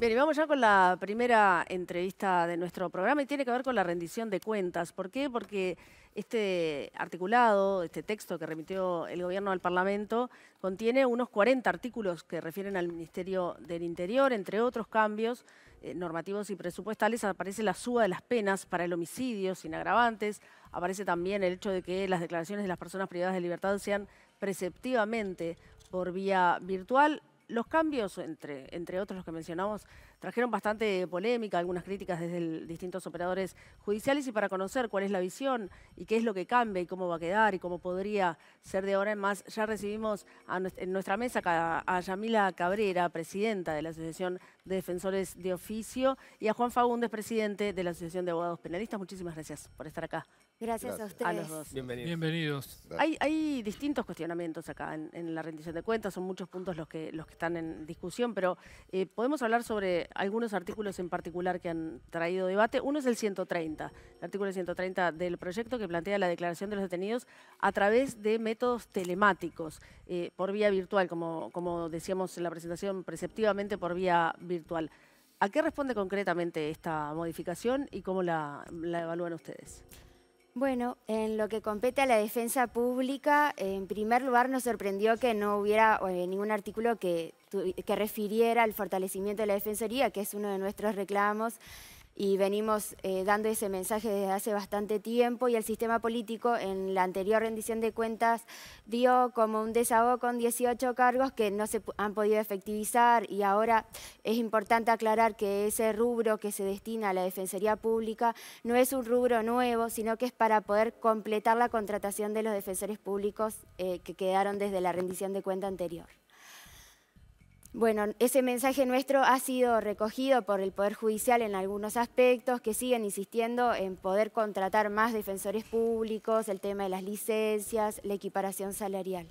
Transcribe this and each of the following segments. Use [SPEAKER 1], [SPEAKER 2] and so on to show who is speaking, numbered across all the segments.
[SPEAKER 1] Bien, y vamos ya con la primera entrevista de nuestro programa y tiene que ver con la rendición de cuentas. ¿Por qué? Porque este articulado, este texto que remitió el gobierno al Parlamento, contiene unos 40 artículos que refieren al Ministerio del Interior, entre otros cambios eh, normativos y presupuestales. Aparece la suba de las penas para el homicidio sin agravantes. Aparece también el hecho de que las declaraciones de las personas privadas de libertad sean preceptivamente por vía virtual los cambios, entre, entre otros los que mencionamos, trajeron bastante polémica, algunas críticas desde distintos operadores judiciales y para conocer cuál es la visión y qué es lo que cambia y cómo va a quedar y cómo podría ser de ahora en más, ya recibimos en nuestra mesa a, Yamila Cabrera, presidenta de la Asociación de Defensores de Oficio, y a Juan Fagundes, presidente de la Asociación de Abogados Penalistas. Muchísimas gracias por estar acá. Gracias,
[SPEAKER 2] a ustedes. Bienvenidos.
[SPEAKER 1] Hay, distintos cuestionamientos acá en, la rendición de cuentas, son muchos puntos los que, los que están en discusión, pero eh, podemos hablar sobre algunos artículos en particular que han traído debate. Uno es el 130, el artículo 130 del proyecto que plantea la declaración de los detenidos a través de métodos telemáticos, eh, por vía virtual, como, decíamos en la presentación, preceptivamente por vía virtual. ¿A qué responde concretamente esta modificación y cómo la evalúan ustedes?
[SPEAKER 3] Bueno, en lo que compete a la defensa pública, en primer lugar nos sorprendió que no hubiera eh, ningún artículo que refiriera al fortalecimiento de la defensoría, que es uno de nuestros reclamos y venimos eh, dando ese mensaje desde hace bastante tiempo y el sistema político en la anterior rendición de cuentas dio como un desahogo con 18 cargos que no se han podido efectivizar y ahora es importante aclarar que ese rubro que se destina a la Defensoría Pública no es un rubro nuevo, sino que es para poder completar la contratación de los defensores públicos eh, que quedaron desde la rendición de cuenta anterior. Bueno, ese mensaje nuestro ha sido recogido por el Poder Judicial en algunos aspectos que siguen insistiendo en poder contratar más defensores públicos, el tema de las licencias, la equiparación salarial.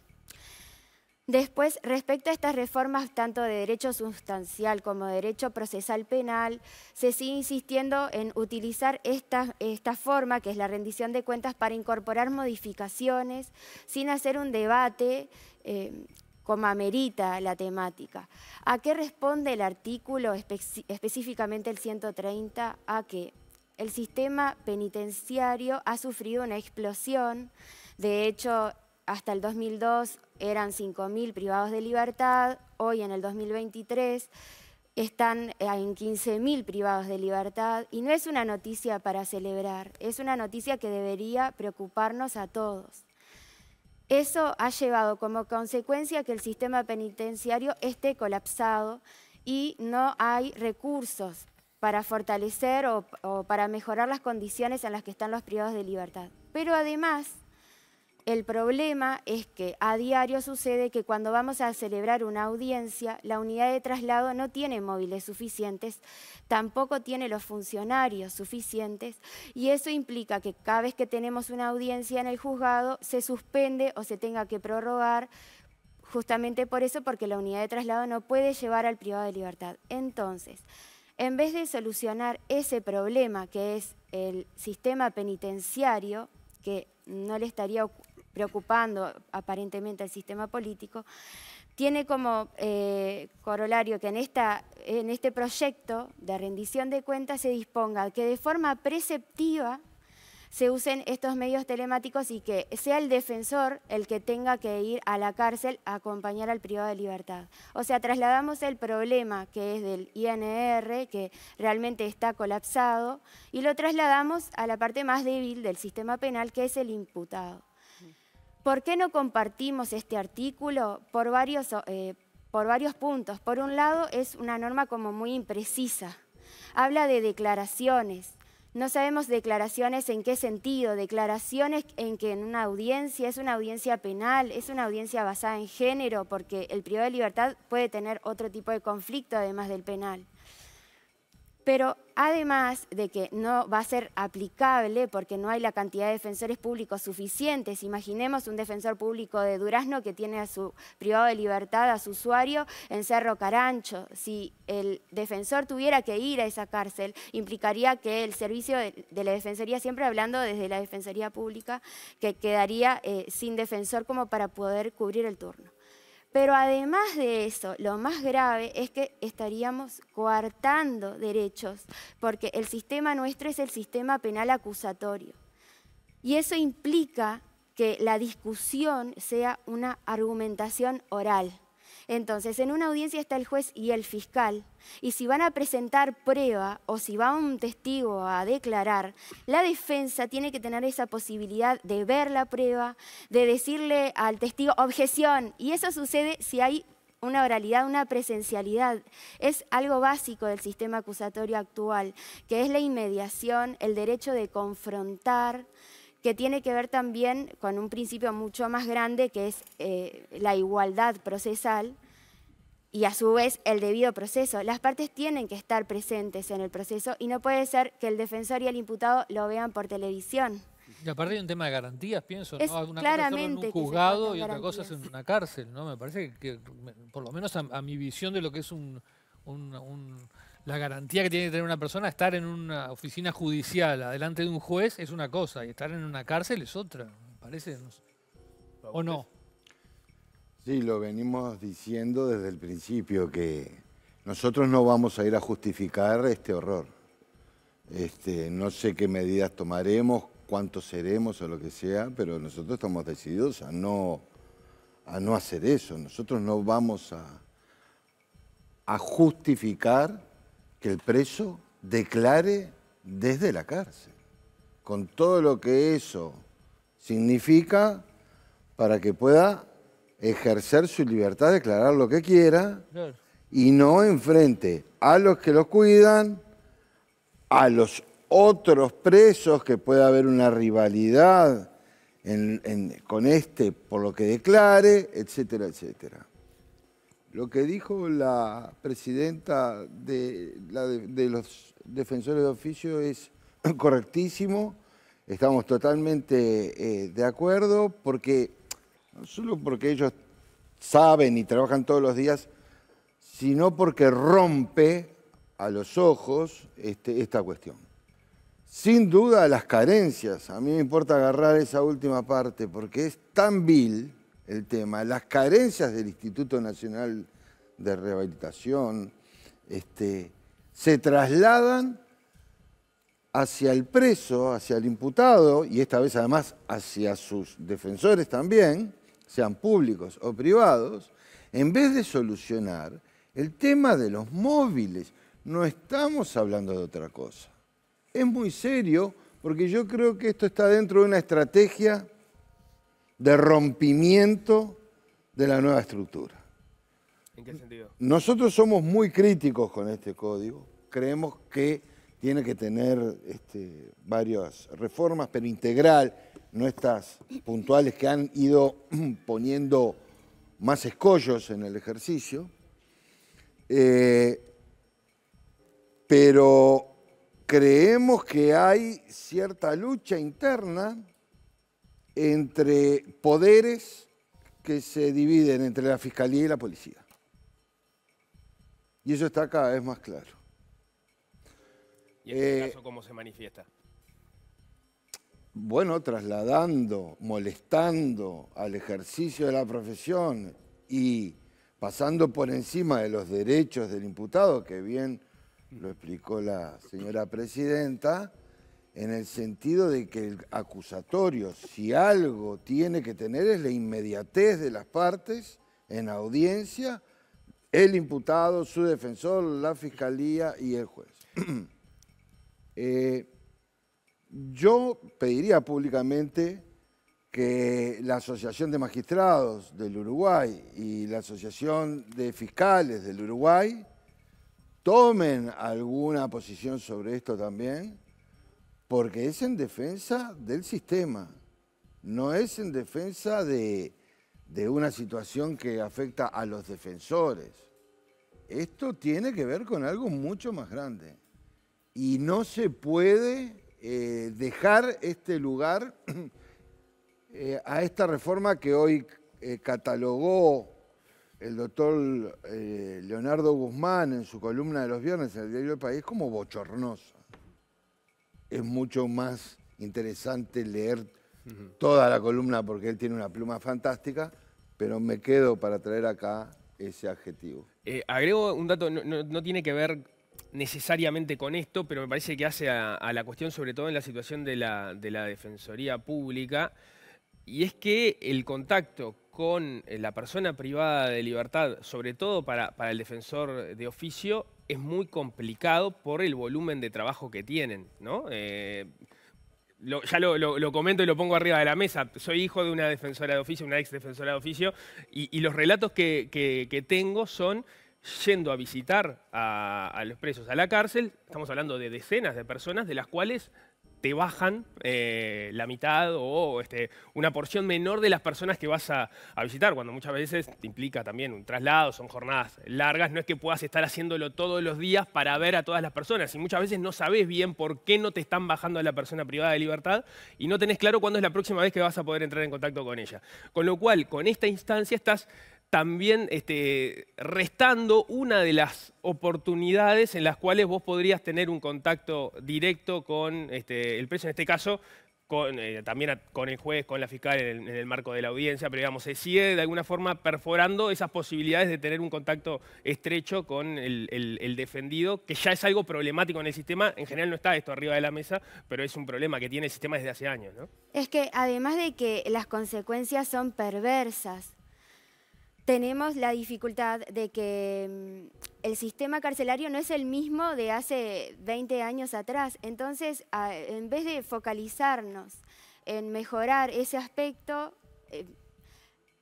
[SPEAKER 3] Después, respecto a estas reformas tanto de derecho sustancial como de derecho procesal penal, se sigue insistiendo en utilizar esta, esta forma, que es la rendición de cuentas, para incorporar modificaciones sin hacer un debate eh, como amerita la temática. ¿A qué responde el artículo específicamente el 130? A que el sistema penitenciario ha sufrido una explosión. De hecho, hasta el 2002 eran 5.000 privados de libertad, hoy en el 2023 están eh, en 15.000 privados de libertad y no es una noticia para celebrar, es una noticia que debería preocuparnos a todos. Eso ha llevado como consecuencia que el sistema penitenciario esté colapsado y no hay recursos para fortalecer o, para mejorar las condiciones en las que están los privados de libertad. Pero además, el problema es que a diario sucede que cuando vamos a celebrar una audiencia, la unidad de traslado no tiene móviles suficientes, tampoco tiene los funcionarios suficientes y eso implica que cada vez que tenemos una audiencia en el juzgado se suspende o se tenga que prorrogar justamente por eso, porque la unidad de traslado no puede llevar al privado de libertad. Entonces, en vez de solucionar ese problema que es el sistema penitenciario, que no le estaría preocupando aparentemente al sistema político, tiene como eh, corolario que en, esta, en este proyecto de rendición de cuentas se disponga que de forma preceptiva se usen estos medios telemáticos y que sea el defensor el que tenga que ir a la cárcel a acompañar al privado de libertad. O sea, trasladamos el problema que es del INR, que realmente está colapsado, y lo trasladamos a la parte más débil del sistema penal, que es el imputado. ¿Por qué no compartimos este artículo? Por varios, eh, por varios puntos. Por un lado, es una norma como muy imprecisa. Habla de declaraciones. No sabemos declaraciones en qué sentido, declaraciones en que en una audiencia es una audiencia penal, es una audiencia basada en género, porque el privado de libertad puede tener otro tipo de conflicto además del penal pero además de que no va a ser aplicable porque no hay la cantidad de defensores públicos suficientes, imaginemos un defensor público de Durazno que tiene a su privado de libertad, a su usuario, en Cerro Carancho. Si el defensor tuviera que ir a esa cárcel, implicaría que el servicio de la defensoría, siempre hablando desde la defensoría pública, que quedaría eh, sin defensor como para poder cubrir el turno. Pero además de eso, lo más grave es que estaríamos coartando derechos, porque el sistema nuestro es el sistema penal acusatorio. Y eso implica que la discusión sea una argumentación oral. Entonces, en una audiencia está el juez y el fiscal, y si van a presentar prueba o si va un testigo a declarar, la defensa tiene que tener esa posibilidad de ver la prueba, de decirle al testigo objeción, y eso sucede si hay una oralidad, una presencialidad. Es algo básico del sistema acusatorio actual, que es la inmediación, el derecho de confrontar, que tiene que ver también con un principio mucho más grande que es eh, la igualdad procesal y a su vez el debido proceso. Las partes tienen que estar presentes en el proceso y no puede ser que el defensor y el imputado lo vean por televisión.
[SPEAKER 2] Y aparte hay un tema de garantías, pienso, ¿no? Una claramente cosa en un juzgado y otra cosa es en una cárcel, ¿no? Me parece que, por lo menos a, mi visión de lo que es un la garantía que tiene que tener una persona, estar en una oficina judicial, adelante de un juez, es una cosa, y estar en una cárcel es otra, me parece. ¿O no?
[SPEAKER 4] Sí, lo venimos diciendo desde el principio, que nosotros no vamos a ir a justificar este horror. Este, no sé qué medidas tomaremos, cuántos seremos o lo que sea, pero nosotros estamos decididos a no, a no hacer eso. Nosotros no vamos a, a justificar que el preso declare desde la cárcel, con todo lo que eso significa para que pueda ejercer su libertad, declarar lo que quiera y no enfrente a los que lo cuidan, a los otros presos, que pueda haber una rivalidad con este por lo que declare, etcétera, etcétera. Lo que dijo la presidenta de, la de, los defensores de oficio es correctísimo, estamos totalmente eh, de acuerdo, porque no solo porque ellos saben y trabajan todos los días, sino porque rompe a los ojos este, esta cuestión. Sin duda las carencias, a mí me importa agarrar esa última parte, porque es tan vil, el tema, las carencias del Instituto Nacional de Rehabilitación, este, se trasladan hacia el preso, hacia el imputado, y esta vez además hacia sus defensores también, sean públicos o privados, en vez de solucionar el tema de los móviles. No estamos hablando de otra cosa. Es muy serio porque yo creo que esto está dentro de una estrategia de rompimiento de la nueva estructura. ¿En qué sentido? Nosotros somos muy críticos con este código. Creemos que tiene que tener este, varias reformas, pero integral, no estas puntuales que han ido poniendo más escollos en el ejercicio. Eh, pero creemos que hay cierta lucha interna entre poderes que se dividen entre la fiscalía y la policía. Y eso está cada vez más claro.
[SPEAKER 5] ¿Y en este eh, cómo se manifiesta?
[SPEAKER 4] Bueno, trasladando, molestando al ejercicio de la profesión y pasando por encima de los derechos del imputado, que bien lo explicó la señora presidenta, en el sentido de que el acusatorio, si algo tiene que tener, es la inmediatez de las partes en audiencia, el imputado, su defensor, la fiscalía y el juez. Eh, yo pediría públicamente que la Asociación de Magistrados del Uruguay y la Asociación de Fiscales del Uruguay tomen alguna posición sobre esto también porque es en defensa del sistema, no es en defensa de, una situación que afecta a los defensores. Esto tiene que ver con algo mucho más grande. Y no se puede eh, dejar este lugar eh, a esta reforma que hoy eh, catalogó el doctor Leonardo Guzmán en su columna de los viernes en el diario El País como bochornosa es mucho más interesante leer toda la columna porque él tiene una pluma fantástica, pero me quedo para traer acá ese adjetivo.
[SPEAKER 5] Eh, agrego un dato, no, tiene que ver necesariamente con esto, pero me parece que hace a, la cuestión, sobre todo en la situación de la, de la Defensoría Pública, y es que el contacto con eh, la persona privada de libertad, sobre todo para, el defensor de oficio, es muy complicado por el volumen de trabajo que tienen, eh, ya lo, comento y lo pongo arriba de la mesa. Soy hijo de una defensora de oficio, una ex defensora de oficio, y, los relatos que, tengo son yendo a visitar a los presos a la cárcel, estamos hablando de decenas de personas, de las cuales te bajan eh, la mitad o este, una porción menor de las personas que vas a, a, visitar, cuando muchas veces te implica también un traslado, son jornadas largas, no es que puedas estar haciéndolo todos los días para ver a todas las personas y muchas veces no sabes bien por qué no te están bajando a la persona privada de libertad y no tenés claro cuándo es la próxima vez que vas a poder entrar en contacto con ella. Con lo cual, con esta instancia estás también este, restando una de las oportunidades en las cuales vos podrías tener un contacto directo con este, el preso, en este caso eh, también con el juez, con la fiscal en el, marco de la audiencia, pero digamos, se sigue de alguna forma perforando esas posibilidades de tener un contacto estrecho con el, defendido, que ya es algo problemático en el sistema. En general no está esto arriba de la mesa, pero es un problema que tiene el sistema desde hace años.
[SPEAKER 3] Es que además de que las consecuencias son perversas, tenemos la dificultad de que mm, el sistema carcelario no es el mismo de hace 20 años atrás. Entonces, en vez de focalizarnos en mejorar ese aspecto, eh,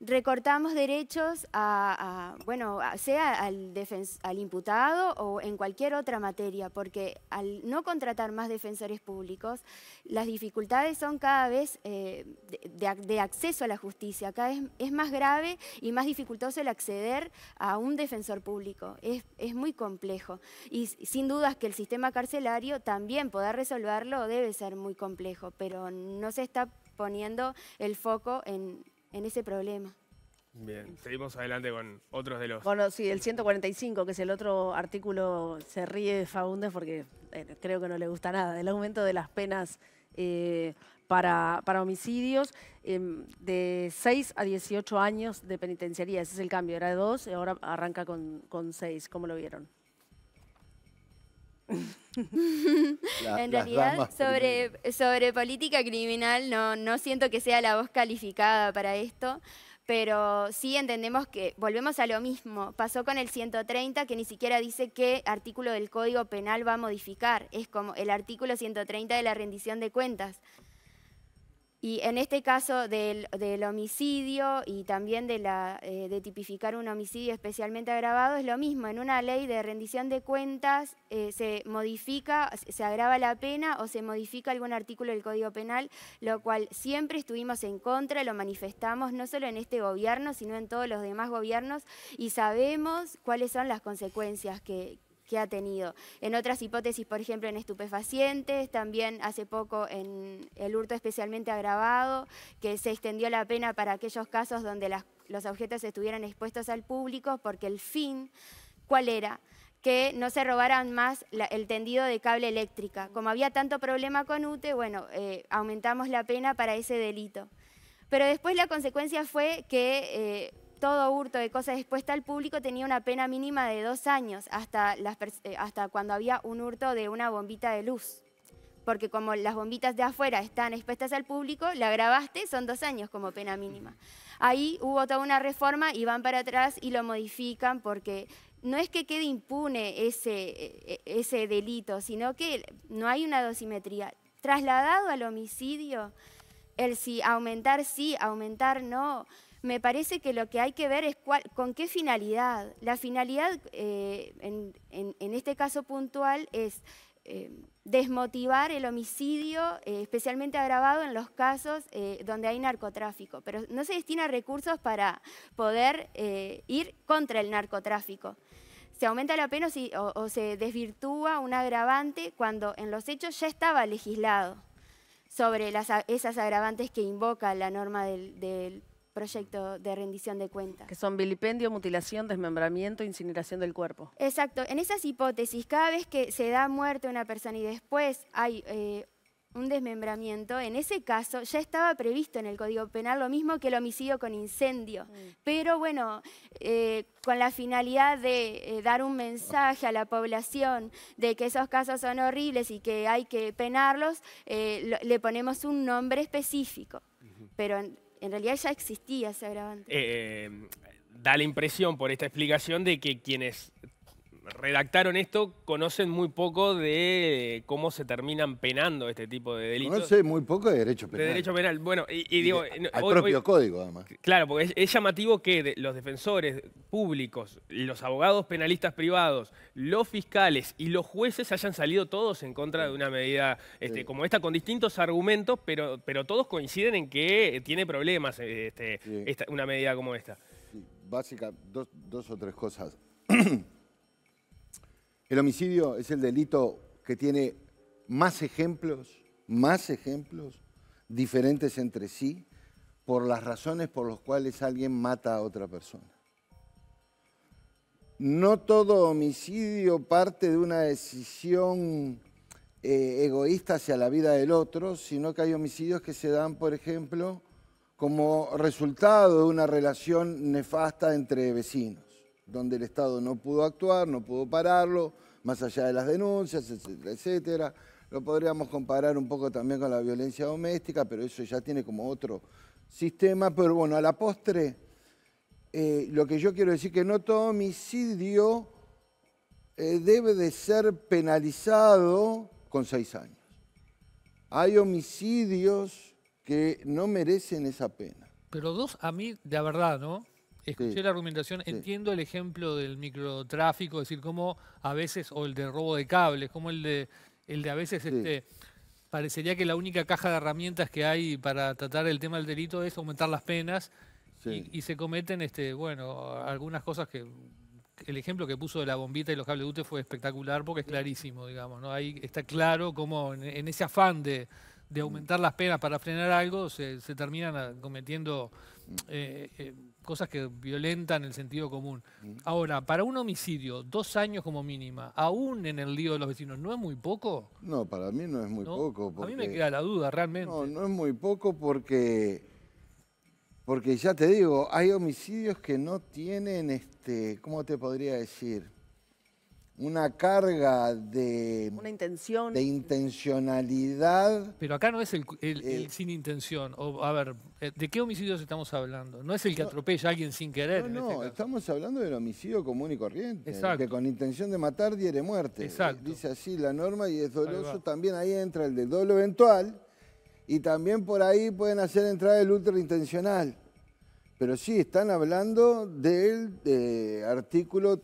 [SPEAKER 3] recortamos derechos a, bueno, sea al, al, imputado o en cualquier otra materia, porque al no contratar más defensores públicos, las dificultades son cada vez eh, de, acceso a la justicia, cada vez es más grave y más dificultoso el acceder a un defensor público, es, es muy complejo. Y sin dudas que el sistema carcelario también poder resolverlo debe ser muy complejo, pero no se está poniendo el foco en, en ese problema.
[SPEAKER 5] Bien, seguimos adelante con otros de los... Bueno, sí,
[SPEAKER 3] el 145,
[SPEAKER 1] que es el otro artículo, se ríe Faundes porque eh, creo que no le gusta nada, del aumento de las penas eh, para, para, homicidios em, de 6 a 18 años de penitenciaría. Ese es el cambio, era de 2 y ahora arranca con, con 6. ¿Cómo lo vieron?
[SPEAKER 3] en realidad, sobre, sobre política criminal no, no siento que sea la voz calificada para esto, pero sí entendemos que volvemos a lo mismo. Pasó con el 130 que ni siquiera dice qué artículo del Código Penal va a modificar. Es como el artículo 130 de la rendición de cuentas. Y en este caso del, homicidio y también de, la, eh, de, tipificar un homicidio especialmente agravado es lo mismo. En una ley de rendición de cuentas eh, se modifica, se agrava la pena o se modifica algún artículo del Código Penal, lo cual siempre estuvimos en contra, lo manifestamos no solo en este gobierno, sino en todos los demás gobiernos y sabemos cuáles son las consecuencias que, que ha tenido. En otras hipótesis, por ejemplo, en estupefacientes, también hace poco en el hurto especialmente agravado, que se extendió la pena para aquellos casos donde los objetos estuvieran expuestos al público, porque el fin, ¿cuál era? que no se robaran más el tendido de cable eléctrica. Como había tanto problema con UTE, bueno, eh, aumentamos la pena para ese delito. Pero después la consecuencia fue que eh, todo hurto de cosas expuestas al público tenía una pena mínima de dos años, hasta, eh, hasta cuando había un hurto de una bombita de luz. Porque como las bombitas de afuera están expuestas al público, la grabaste, son dos años como pena mínima. Ahí hubo toda una reforma y van para atrás y lo modifican porque no es que quede impune ese, eh, eh, ese delito, sino que no hay una dosimetría. Trasladado al homicidio, el si aumentar sí, aumentar no, me parece que lo que hay que ver es con qué finalidad. La finalidad, eh, en, este caso puntual, es eh, desmotivar el homicidio, eh, especialmente agravado en los casos donde hay narcotráfico. Pero no se destina recursos para poder ir contra el narcotráfico. Se aumenta la pena o, se desvirtúa un agravante cuando en los hechos ya estaba legislado sobre las, esas agravantes que invoca la norma del proyecto de rendición de cuentas. Que
[SPEAKER 1] son vilipendio, mutilación, desmembramiento, incineración del cuerpo.
[SPEAKER 3] Exacto. En esas hipótesis, cada vez que se da muerte a una persona y después hay eh, un desmembramiento, en ese caso ya estaba previsto en el Código Penal lo mismo que el homicidio con incendio. Mm. Pero bueno, eh, con la finalidad de eh, dar un mensaje a la población de que esos casos son horribles y que hay que penarlos, le ponemos un nombre específico. Pero en realidad ya existía ese agravante.
[SPEAKER 5] Eh, eh, da la impresión por esta explicación de que quienes redactaron esto conocen muy poco de cómo se terminan penando este tipo de delitos. Conoce
[SPEAKER 4] muy poco de derecho penal. De derecho
[SPEAKER 5] penal, bueno, y, digo... al propio
[SPEAKER 4] código, además.
[SPEAKER 5] Claro, porque es, llamativo que los defensores públicos, los abogados penalistas privados, los fiscales y los jueces hayan salido todos en contra de una medida este, como esta, con distintos argumentos, pero, pero todos coinciden en que eh, tiene problemas eh, este, una medida como esta.
[SPEAKER 4] básica, dos, dos o tres cosas. El homicidio es el delito que tiene más ejemplos, más ejemplos diferentes entre sí por las razones por las cuales alguien mata a otra persona. No todo homicidio parte de una decisión eh, egoísta hacia la vida del otro, sino que hay homicidios que se dan, por ejemplo, como resultado de una relación nefasta entre vecinos donde el Estado no pudo actuar, no pudo pararlo, más allá de las denuncias, etcétera, etcétera. Lo podríamos comparar un poco también con la violencia doméstica, pero eso ya tiene como otro sistema. Pero bueno, a la postre, eh, lo que yo quiero decir es que no todo homicidio eh, debe de ser penalizado con seis años. Hay homicidios que no merecen esa pena.
[SPEAKER 2] Pero dos, a mí, de verdad, ¿no? escuché la argumentación, entiendo el ejemplo del microtráfico, es decir, cómo a veces, o el de robo de cables, como el de, el de a veces este, parecería que la única caja de herramientas que hay para tratar el tema del delito es aumentar las penas y, se cometen, este, bueno, algunas cosas que el ejemplo que puso de la bombita y los cables de UTE fue espectacular porque es clarísimo, digamos, ¿no? Ahí está claro cómo en, ese afán de, mm. aumentar las penas para frenar algo, se, terminan ah, cometiendo mm. eh, eh, cosas que violentan el sentido común. Ahora, para un homicidio, dos años como mínima, aún en el lío de los vecinos, ¿no es muy poco?
[SPEAKER 4] No, para mí no es muy poco. A mí me queda la duda, realmente. No, no es muy poco porque, porque ya te digo, hay homicidios que no tienen, este, ¿cómo te podría decir? una carga de... Una
[SPEAKER 1] intención.
[SPEAKER 2] De
[SPEAKER 4] intencionalidad.
[SPEAKER 2] Pero acá no es el, el, eh, sin intención. a ver, eh, ¿de qué homicidios estamos hablando? No es el que atropella a alguien sin querer. No,
[SPEAKER 4] este estamos hablando del homicidio común y corriente. Exacto. Que con intención de matar diere muerte. Exacto. Dice así la norma y es doloso. también ahí entra el del dolo eventual. Y también por ahí pueden hacer entrar el ultra intencional. Pero sí, están hablando del eh, artículo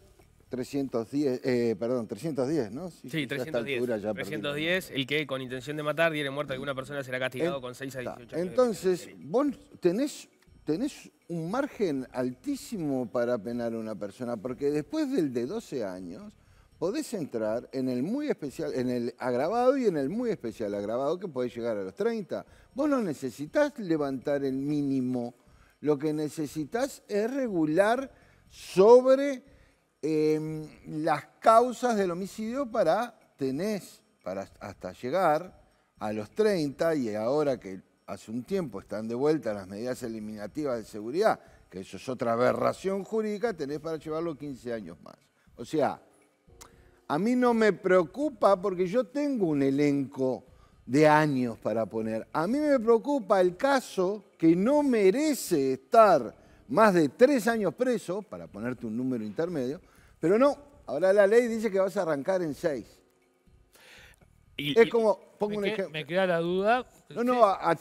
[SPEAKER 4] 310, eh, perdón, 310, ¿no? sí, 310.
[SPEAKER 5] 310, el que con intención de matar diere muerte a alguna persona será castigado con 6 a 18 años.
[SPEAKER 4] Entonces, vos tenés, tenés un margen altísimo para penar a una persona, porque después del de 12 años podés entrar en el muy especial, en el agravado y en el muy especial agravado que podés llegar a los 30. Vos no necesitas levantar el mínimo, lo que necesitas es regular sobre Em, las causas del homicidio para tenés, para hasta llegar a los 30 y ahora que hace un tiempo están de vuelta las medidas eliminativas de seguridad, que eso es otra aberración jurídica, tenés para llevarlo 15 años más. O sea, a mí no me preocupa porque yo tengo un elenco de años para poner. A mí me preocupa el caso que no merece estar más de tres años preso, para ponerte un número intermedio, pero no, ahora la ley dice que vas a arrancar en seis. es como, pongo un ejemplo.
[SPEAKER 2] Me queda la duda. No, no, a,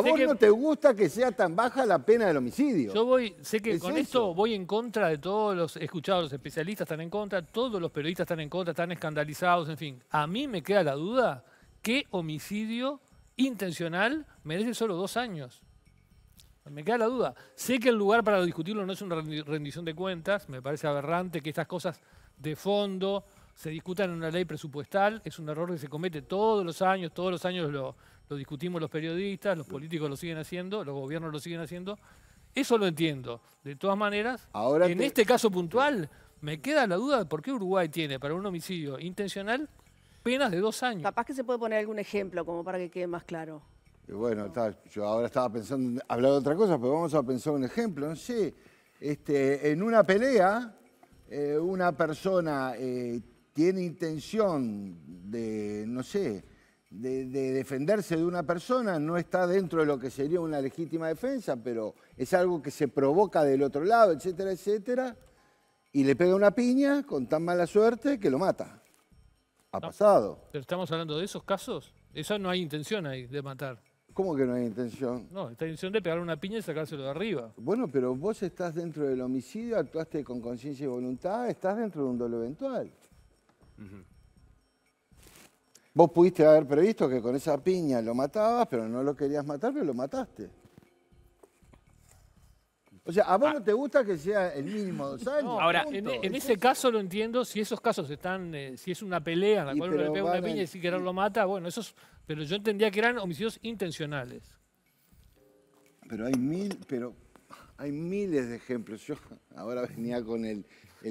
[SPEAKER 2] vos no te
[SPEAKER 4] gusta que sea tan baja la pena del homicidio. Yo voy,
[SPEAKER 2] sé que con esto voy en contra de todos los, escuchados, los especialistas están en contra, todos los periodistas están en contra, están escandalizados, en fin. A mí me queda la duda qué homicidio intencional merece solo dos años. Me queda la duda. Sé que el lugar para discutirlo no es una rendición de cuentas. Me parece aberrante que estas cosas de fondo se discutan en una ley presupuestal. Es un error que se comete todos los años. Todos los años lo, discutimos los periodistas, los políticos lo siguen haciendo, los gobiernos lo siguen haciendo. Eso lo entiendo. De todas maneras, en este caso puntual, me queda la duda de por qué Uruguay tiene para un homicidio
[SPEAKER 1] intencional penas de dos años. Capaz que se puede poner algún ejemplo como para que quede más claro
[SPEAKER 4] bueno, yo ahora estaba pensando, en hablar de otra cosa, pero vamos a pensar un ejemplo. No sé, este, en una pelea, eh, una persona eh, tiene intención de, no sé, de, defenderse de una persona, no está dentro de lo que sería una legítima defensa, pero es algo que se provoca del otro lado, etcétera, etcétera, y le pega una piña con tan mala suerte que lo mata. Ha pasado.
[SPEAKER 2] Pero estamos hablando de esos casos. Eso no hay intención ahí de matar. ¿Cómo que
[SPEAKER 4] no hay intención?
[SPEAKER 2] No, está intención de pegar una piña y sacárselo de arriba.
[SPEAKER 4] Bueno, pero vos estás dentro del homicidio, actuaste con conciencia y voluntad, estás dentro de un dolo eventual. Vos pudiste haber previsto que con esa piña lo matabas, pero no lo querías matar, pero lo mataste. O sea, ¿a vos ah. no te gusta que sea el mínimo dos ahora, en, e, ese
[SPEAKER 2] caso lo entiendo, si esos casos están, eh, si es una pelea en la cual uno le pega una piña y si querer lo mata, bueno, esos, pero yo entendía que eran homicidios intencionales.
[SPEAKER 4] Pero hay mil, pero hay miles de ejemplos. Yo ahora venía con el,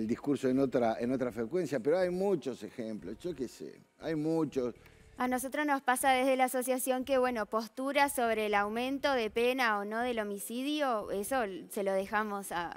[SPEAKER 4] discurso en otra, en otra frecuencia, pero hay muchos ejemplos, yo qué sé, hay muchos.
[SPEAKER 3] A nosotros nos pasa desde la asociación que, bueno, postura sobre el aumento de pena o no del homicidio, eso se lo dejamos a,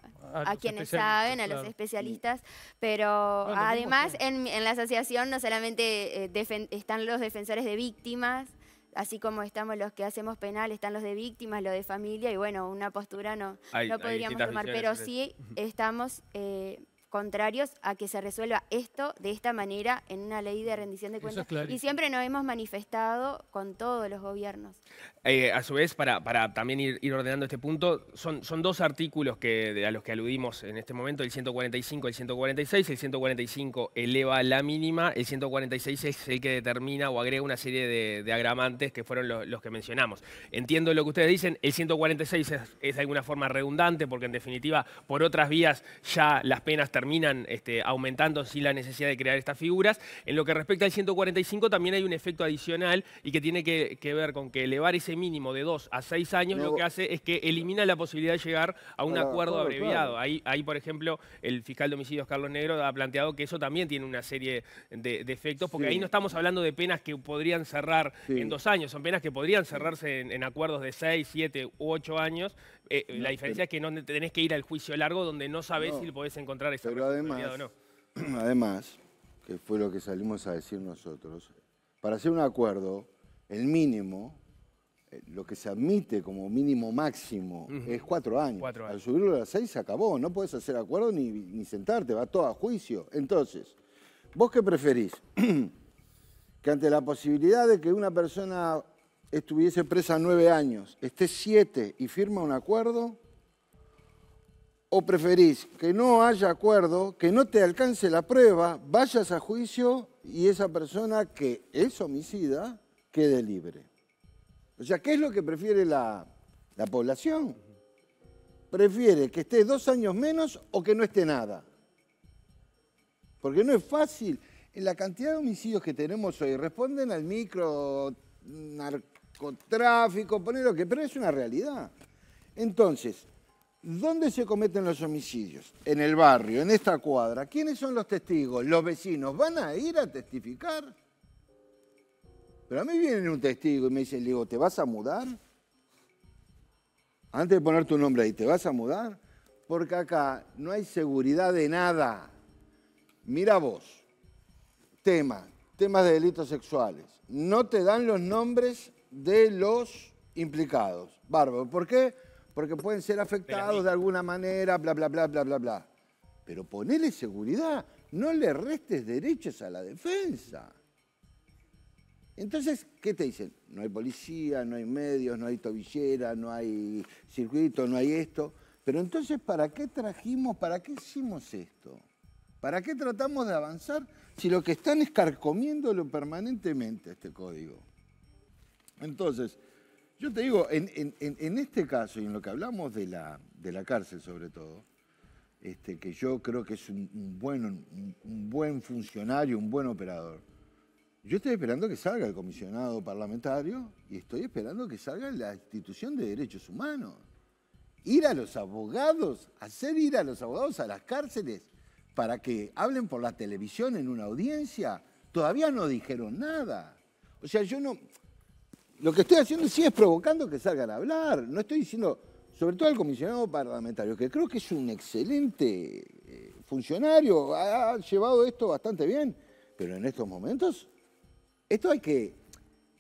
[SPEAKER 3] quienes saben, a los especialistas, pero además en, la asociación no solamente eh, están los defensores de víctimas, así como estamos los que hacemos penal, están los de víctimas, los de familia, y bueno, una postura no, podríamos tomar, pero sí estamos... Eh, contrarios a que se resuelva esto de esta manera en una ley de rendición de cuentas. y siempre nos hemos manifestado con todos los gobiernos.
[SPEAKER 5] Eh, a su vez, para, también ir, ordenando este punto, son, dos artículos a los que aludimos en este momento, el 145 y el 146. El 145 eleva la mínima, el 146 es el que determina o agrega una serie de, agramantes que fueron los que mencionamos. Entiendo lo que ustedes dicen, el 146 es, es de alguna forma redundante porque en definitiva por otras vías ya las penas terminan terminan este, aumentando sí, la necesidad de crear estas figuras. En lo que respecta al 145 también hay un efecto adicional y que tiene que, ver con que elevar ese mínimo de 2 a 6 años lo que hace es que elimina la posibilidad de llegar a un acuerdo abreviado. Ahí, ahí, por ejemplo, el fiscal de homicidios Carlos Negro ha planteado que eso también tiene una serie de, efectos, porque ahí no estamos hablando de penas que podrían cerrar en dos años, son penas que podrían cerrarse en, acuerdos de seis, siete u 8 años, eh, la diferencia es que no tenés que ir al juicio largo donde no sabés si podés encontrar esa Pero además,
[SPEAKER 4] además, que fue lo que salimos a decir nosotros, para hacer un acuerdo, el mínimo, eh, lo que se admite como mínimo máximo es cuatro años. Al subirlo a las seis se acabó, no puedes hacer acuerdo ni, ni sentarte, va todo a juicio. Entonces, ¿vos qué preferís? que ante la posibilidad de que una persona estuviese presa nueve años, esté siete y firma un acuerdo? ¿O preferís que no haya acuerdo, que no te alcance la prueba, vayas a juicio y esa persona que es homicida quede libre? O sea, ¿qué es lo que prefiere la, población? Prefiere que esté dos años menos o que no esté nada. Porque no es fácil. En la cantidad de homicidios que tenemos hoy responden al micro con tráfico, poner lo que, pero es una realidad. Entonces, ¿dónde se cometen los homicidios? En el barrio, en esta cuadra. ¿Quiénes son los testigos? Los vecinos. ¿Van a ir a testificar? Pero a mí viene un testigo y me dice, le digo, ¿te vas a mudar? Antes de poner tu nombre ahí, ¿te vas a mudar? Porque acá no hay seguridad de nada. Mira vos, tema, temas de delitos sexuales. No te dan los nombres de los implicados. Bárbaro. ¿Por qué? Porque pueden ser afectados de alguna manera, bla, bla, bla, bla, bla, bla. Pero ponele seguridad, no le restes derechos a la defensa. Entonces, ¿qué te dicen? No hay policía, no hay medios, no hay tobillera, no hay circuito, no hay esto. Pero entonces, ¿para qué trajimos, para qué hicimos esto? ¿Para qué tratamos de avanzar si lo que están es carcomiéndolo permanentemente este código? Entonces, yo te digo, en, este caso y en lo que hablamos de la, de la cárcel sobre todo, este, que yo creo que es un, un buen funcionario, un buen operador, yo estoy esperando que salga el comisionado parlamentario y estoy esperando que salga la institución de derechos humanos. Ir a los abogados, hacer ir a los abogados a las cárceles para que hablen por la televisión en una audiencia, todavía no dijeron nada. O sea, yo no, lo que estoy haciendo sí es provocando que salgan a hablar. No estoy diciendo, sobre todo al comisionado parlamentario, que creo que es un excelente eh, funcionario, ha llevado esto bastante bien, pero en estos momentos, esto hay que,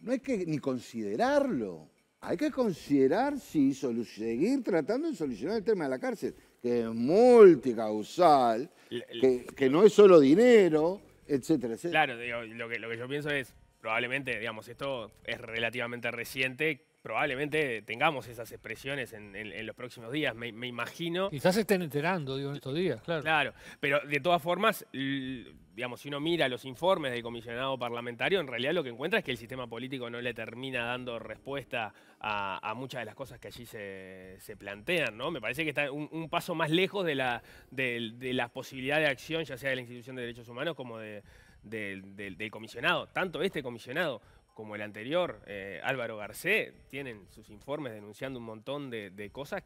[SPEAKER 4] no hay que ni considerarlo, hay que considerar si seguir tratando de solucionar el tema de la cárcel, que es multicausal, que, no es solo dinero, etcétera, Claro,
[SPEAKER 5] lo que yo pienso es, probablemente, digamos, esto es relativamente reciente, probablemente tengamos esas expresiones en, los próximos días, me, imagino. Quizás se
[SPEAKER 2] estén enterando, digo, en estos días, claro. Claro,
[SPEAKER 5] pero de todas formas, digamos, si uno mira los informes del comisionado parlamentario, en realidad lo que encuentra es que el sistema político no le termina dando respuesta a, muchas de las cosas que allí se, plantean, ¿no? Me parece que está un, paso más lejos de la posibilidad de acción, ya sea de la institución de derechos humanos como de del, del, comisionado, tanto este comisionado como el anterior, eh, Álvaro Garcé, tienen sus informes denunciando un montón de, cosas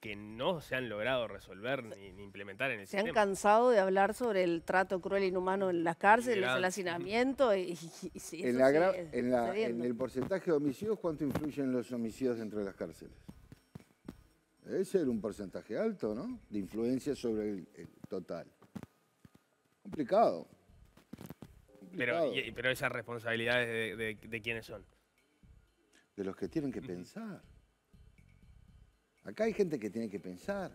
[SPEAKER 5] que no se han logrado resolver ni, implementar en el se Se han
[SPEAKER 1] cansado de hablar sobre el trato cruel e inhumano en las cárceles, el hacinamiento y, en, en, el
[SPEAKER 4] porcentaje de homicidios, ¿cuánto influyen los homicidios dentro de las cárceles? Debe ser un porcentaje alto, ¿no? De influencia sobre el total. Complicado.
[SPEAKER 5] Pero, esas responsabilidades de, quiénes son.
[SPEAKER 4] De los que tienen que pensar. Acá hay gente que tiene que pensar.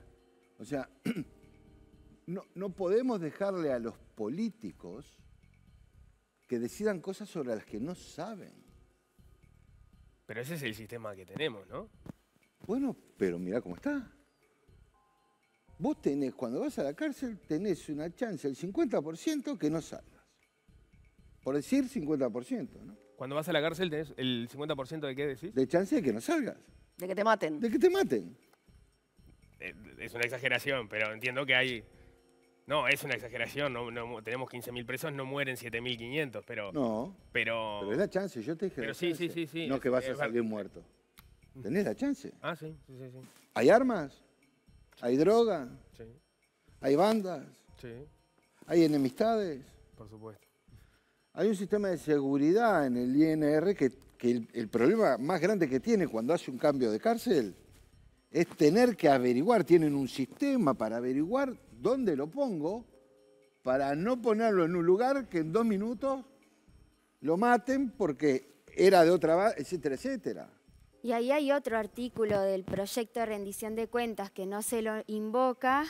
[SPEAKER 4] O sea, no, podemos dejarle a los políticos que decidan cosas sobre las que no saben.
[SPEAKER 5] Pero ese es el sistema que tenemos, ¿no?
[SPEAKER 4] Bueno, pero mira cómo está. Vos tenés, cuando vas a la cárcel, tenés una chance el 50% que no sale por decir 50%. ¿no?
[SPEAKER 5] Cuando vas a la cárcel tenés el 50% de qué decís? De chance de que
[SPEAKER 4] no salgas. De que te maten. De que te maten.
[SPEAKER 5] Eh, es una exageración, pero entiendo que hay... No, es una exageración. No, no, tenemos 15.000 presos, no mueren 7.500, pero... No, pero... Pero es
[SPEAKER 4] la chance, yo te dije Pero sí, sí, sí, No que vas a salir muerto. Tenés la chance.
[SPEAKER 5] Ah, sí, sí, sí.
[SPEAKER 4] ¿Hay armas? ¿Hay droga? Sí. ¿Hay bandas? Sí. ¿Hay enemistades? Por supuesto hay un sistema de seguridad en el INR que, el, el, problema más grande que tiene cuando hace un cambio de cárcel es tener que averiguar, tienen un sistema para averiguar dónde lo pongo para no ponerlo en un lugar que en dos minutos lo maten porque era de otra base, etcétera, etcétera.
[SPEAKER 3] Y ahí hay otro artículo del proyecto de rendición de cuentas que no se lo invoca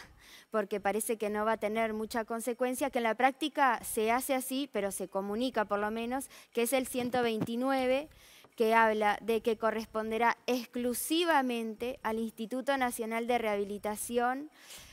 [SPEAKER 3] porque parece que no va a tener mucha consecuencia, que en la práctica se hace así, pero se comunica por lo menos, que es el 129, que habla de que corresponderá exclusivamente al Instituto Nacional de Rehabilitación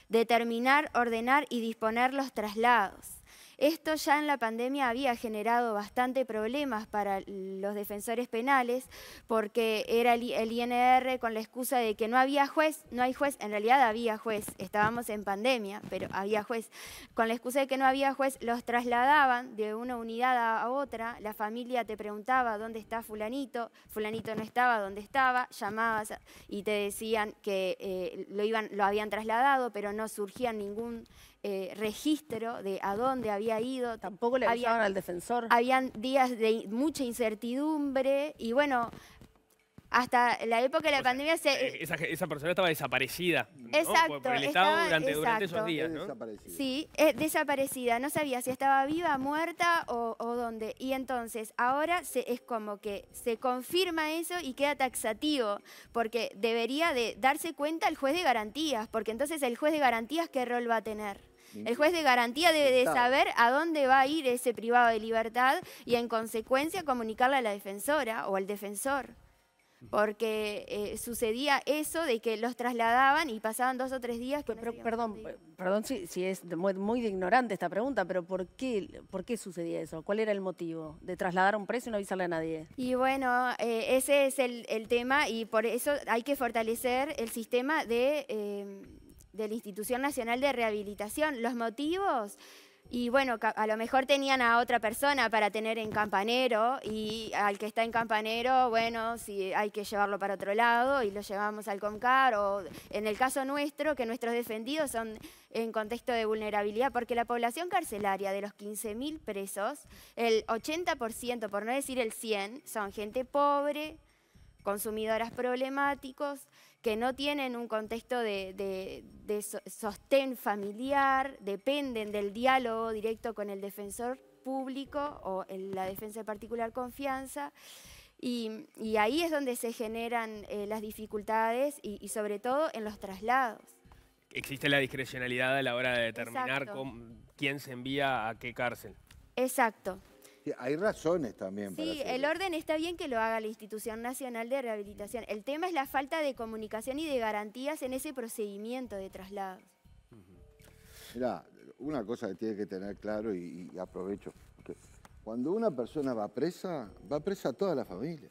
[SPEAKER 3] determinar, ordenar y disponer los traslados esto ya en la pandemia había generado bastante problemas para los defensores penales porque era el INR con la excusa de que no había juez, no hay juez, en realidad había juez, estábamos en pandemia, pero había juez. Con la excusa de que no había juez, los trasladaban de una unidad a otra, la familia te preguntaba dónde está fulanito, fulanito no estaba, dónde estaba, llamabas y te decían que eh, lo, iban, lo habían trasladado, pero no surgía ningún eh, registro de a dónde había ido. Tampoco le avisaban al defensor. Habían días de mucha incertidumbre y bueno, hasta la época de la pandemia eh,
[SPEAKER 5] Esa, persona estaba desaparecida. Exacto.
[SPEAKER 3] el Estado durante, esos días, ¿no? Sí, es eh, desaparecida. No sabía si estaba viva, muerta o, dónde. Y entonces, ahora se, es como que se confirma eso y queda taxativo, porque debería de darse cuenta el juez de garantías, porque entonces el juez de garantías, ¿qué rol va a tener? El juez de garantía debe de saber a dónde va a ir ese privado de libertad y en consecuencia comunicarle a la defensora o al defensor. Porque eh, sucedía eso de que los trasladaban y pasaban dos o tres días. perdón, eh,
[SPEAKER 1] perdón si, es muy, ignorante esta pregunta, pero ¿por qué, ¿por qué sucedía eso? ¿Cuál era el motivo de trasladar un preso y no avisarle a nadie?
[SPEAKER 3] Y bueno, eh, ese es el, tema y por eso hay que fortalecer el sistema de... Em, de la Institución Nacional de Rehabilitación, los motivos. Y bueno, a lo mejor tenían a otra persona para tener en campanero y al que está en campanero, bueno, si hay que llevarlo para otro lado y lo llevamos al concar o en el caso nuestro, que nuestros defendidos son en contexto de vulnerabilidad, porque la población carcelaria de los 15.000 presos, el 80%, por no decir el 100, son gente pobre, consumidoras problemáticos, que no tienen un contexto de, sostén familiar, dependen del diálogo directo con el defensor público o en la defensa de particular confianza. Y, ahí es donde se generan eh, las dificultades y, sobre todo en los traslados.
[SPEAKER 5] Existe la discrecionalidad a la hora de determinar quién se envía a qué cárcel.
[SPEAKER 3] Exacto,
[SPEAKER 4] hay razones también. Sí, el
[SPEAKER 3] orden está bien que lo haga la Institución Nacional de Rehabilitación. El tema es la falta de comunicación y de garantías en ese procedimiento de traslado.
[SPEAKER 4] Mira, una cosa que tiene que tener claro y, aprovecho. cuando una persona va presa, va presa toda la familia.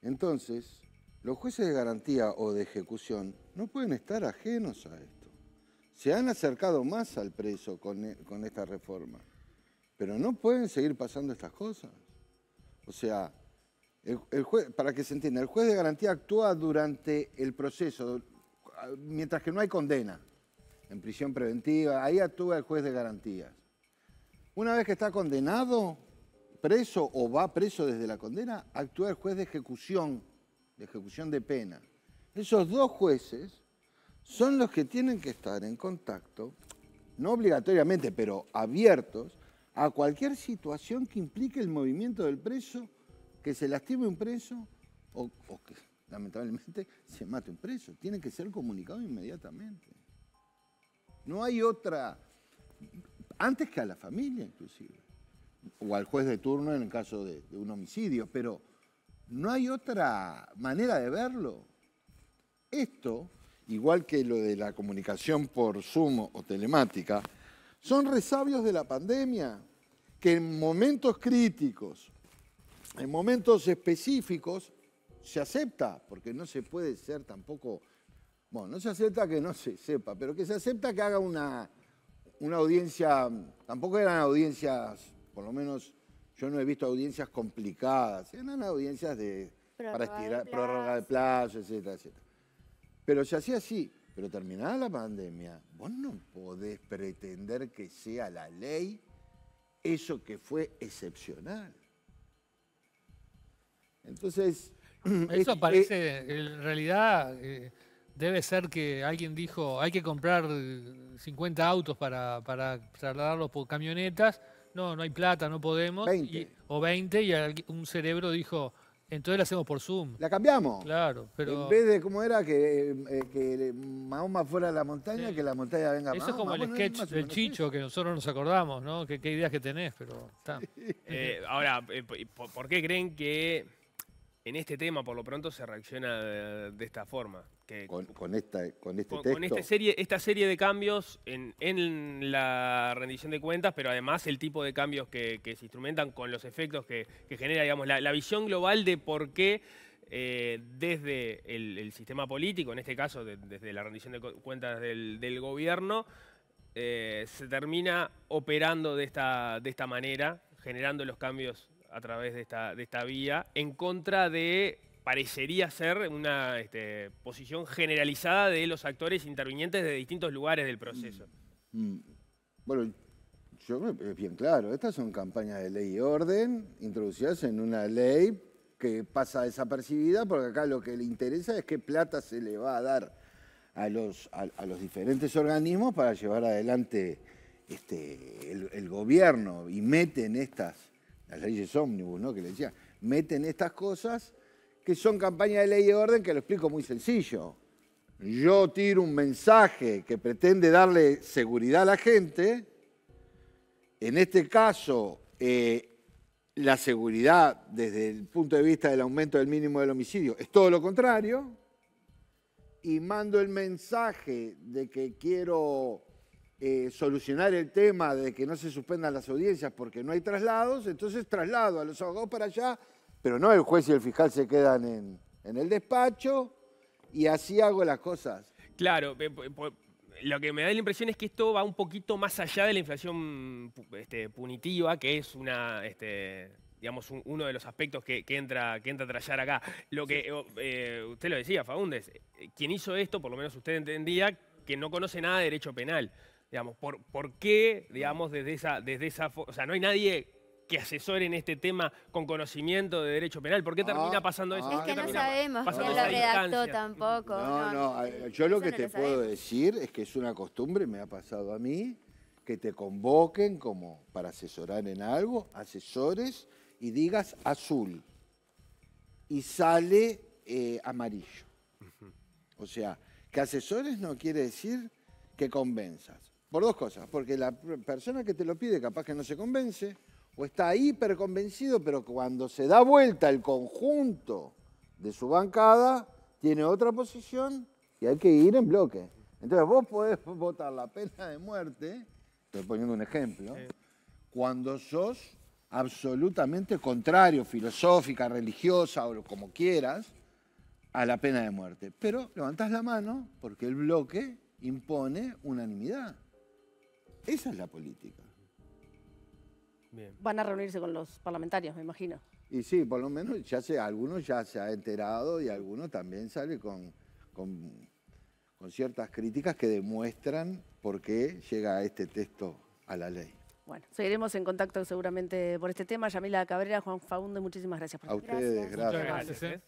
[SPEAKER 4] Entonces, los jueces de garantía o de ejecución no pueden estar ajenos a esto se han acercado más al preso e, con, esta reforma. Pero no pueden seguir pasando estas cosas. O sea, el, para que se entienda, el juez de garantía actúa durante el proceso, mientras que no hay condena, en prisión preventiva, ahí actúa el juez de garantías. Una vez que está condenado, preso o va preso desde la condena, actúa el juez de ejecución, de ejecución de pena. Esos dos jueces son los que tienen que estar en contacto, no obligatoriamente, pero abiertos, a cualquier situación que implique el movimiento del preso, que se lastime un preso o, que lamentablemente se mate un preso. Tiene que ser comunicado inmediatamente. No hay otra, antes que a la familia inclusive, o al juez de turno en el caso de, de un homicidio, pero no hay otra manera de verlo. Esto igual que lo de la comunicación por Zoom o telemática, son resabios de la pandemia, que en momentos críticos, en momentos específicos, se acepta, porque no se puede ser tampoco, bueno, no se acepta que no se sepa, pero que se acepta que haga una, una audiencia, tampoco eran audiencias, por lo menos yo no he visto audiencias complicadas, eran audiencias de, para estirar, prórroga de plazo, etcétera, etcétera. Pero se hacía así. Pero terminada la pandemia, vos no podés pretender que sea la ley eso que fue excepcional.
[SPEAKER 2] Entonces... Eso parece, eh, en realidad, eh, debe ser que alguien dijo, hay que comprar 50 eh, autos para, para trasladarlos por camionetas. No, no hay plata, no podemos. o 20 y un cerebro dijo, entonces la hacemos por Zoom. La cambiamos. Claro, pero... En vez de
[SPEAKER 4] cómo era que, eh, eh, Mahoma fuera a la montaña, que la montaña venga a Eso es como el sketch del
[SPEAKER 2] Chicho, que nosotros nos acordamos, ¿no? Qué, ideas que tenés, pero está. Eh, ahora,
[SPEAKER 5] ¿por qué creen que en este tema por lo pronto se reacciona de esta forma?
[SPEAKER 4] con, esta, este
[SPEAKER 5] serie, esta serie de cambios en, la rendición de cuentas, pero además el tipo de cambios que, se instrumentan con los efectos que, genera, digamos, la, visión global de por qué eh, desde el, sistema político, en este caso desde la rendición de cuentas del, gobierno, eh, se termina operando de esta, de esta manera, generando los cambios a través de esta, de esta vía, en contra de parecería ser una este, posición generalizada de los actores intervinientes de distintos lugares del proceso.
[SPEAKER 3] Mm. Mm.
[SPEAKER 4] Bueno, yo es bien claro, estas son campañas de ley y orden introducidas en una ley que pasa desapercibida porque acá lo que le interesa es qué plata se le va a dar a los, a, los diferentes organismos para llevar adelante este, el, gobierno y meten estas, las leyes ómnibus, ¿no? Que le decía, meten estas cosas que son campañas de ley y orden, que lo explico muy sencillo. Yo tiro un mensaje que pretende darle seguridad a la gente, en este caso eh, la seguridad desde el punto de vista del aumento del mínimo del homicidio es todo lo contrario, y mando el mensaje de que quiero eh, solucionar el tema de que no se suspendan las audiencias porque no hay traslados, entonces traslado a los abogados para allá pero no, el juez y el fiscal se quedan en, el despacho y así hago las cosas.
[SPEAKER 5] Claro, lo que me da la impresión es que esto va un poquito más allá de la inflación este, punitiva, que es este, uno de los aspectos que, entra, a trallar acá. Lo que eh, usted lo decía, Faúndez, eh, quien hizo esto, por lo menos usted entendía, que no conoce nada de derecho penal. Digamos, ¿por, por qué, digamos, desde esa, desde esa... O sea, no hay nadie que asesoren este tema con conocimiento de derecho penal? ¿Por qué termina ah, pasando eso? Ah. Es que no
[SPEAKER 3] sabemos quién lo redactó tampoco. No, no,
[SPEAKER 4] eh, yo lo que te puedo decir es que es una costumbre, me ha pasado a mí, que te convoquen como para asesorar en algo, asesores, y digas azul y sale eh, amarillo. O sea, que asesores no quiere decir que convenzas. Por dos cosas, porque la persona que te lo pide capaz que no se convence, o está hiperconvencido, pero cuando se da vuelta el conjunto de su bancada, tiene otra posición y hay que ir en bloque. Entonces vos podés votar la pena de muerte, estoy poniendo un ejemplo, cuando sos absolutamente contrario, filosófica, religiosa o como quieras, a la pena de muerte. Pero levantás la mano porque el bloque impone unanimidad. Esa es la política.
[SPEAKER 1] Van a reunirse con los parlamentarios, me imagino.
[SPEAKER 4] Y sí, por lo menos ya se, algunos ya se ha enterado y algunos también sale con, con, ciertas críticas que demuestran por qué llega este texto a la ley.
[SPEAKER 1] Bueno, seguiremos en contacto seguramente por este tema. Yamila Cabrera, Juan Faunde, muchísimas gracias por A
[SPEAKER 4] ustedes, gracias.
[SPEAKER 2] ¿eh?